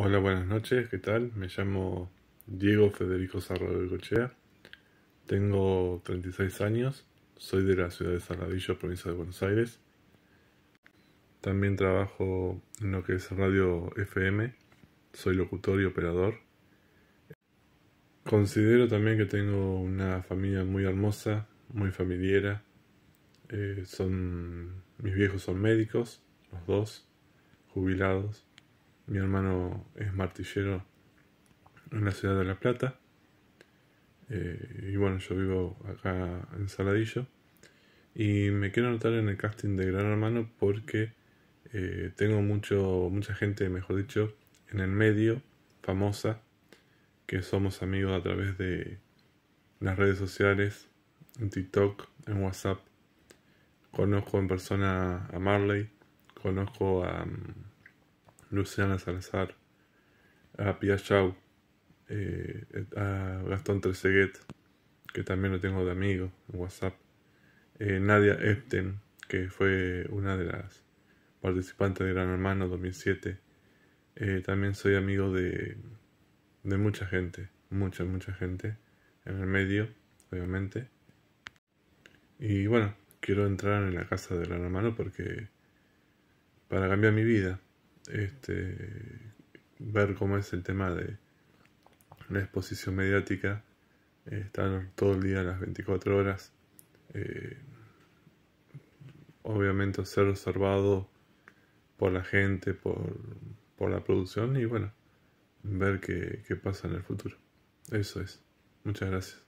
Hola, buenas noches, ¿qué tal? Me llamo Diego Federico Cochea. tengo 36 años, soy de la ciudad de Saladillo, provincia de Buenos Aires. También trabajo en lo que es radio FM, soy locutor y operador. Considero también que tengo una familia muy hermosa, muy familiera. Eh, son, mis viejos son médicos, los dos, jubilados. Mi hermano es martillero en la ciudad de La Plata. Eh, y bueno, yo vivo acá en Saladillo. Y me quiero anotar en el casting de Gran Hermano porque eh, tengo mucho, mucha gente, mejor dicho, en el medio, famosa, que somos amigos a través de las redes sociales, en TikTok, en WhatsApp. Conozco en persona a Marley, conozco a... Mm, Luciana Salazar, a Pia Chau, eh, a Gastón Treseguet, que también lo tengo de amigo en WhatsApp, eh, Nadia Epten, que fue una de las participantes de Gran Hermano 2007. Eh, también soy amigo de, de mucha gente, mucha, mucha gente en el medio, obviamente. Y bueno, quiero entrar en la casa de Gran Hermano porque para cambiar mi vida este, ver cómo es el tema de la exposición mediática, eh, estar todo el día, las 24 horas, eh, obviamente ser observado por la gente, por, por la producción y bueno, ver qué pasa en el futuro. Eso es. Muchas gracias.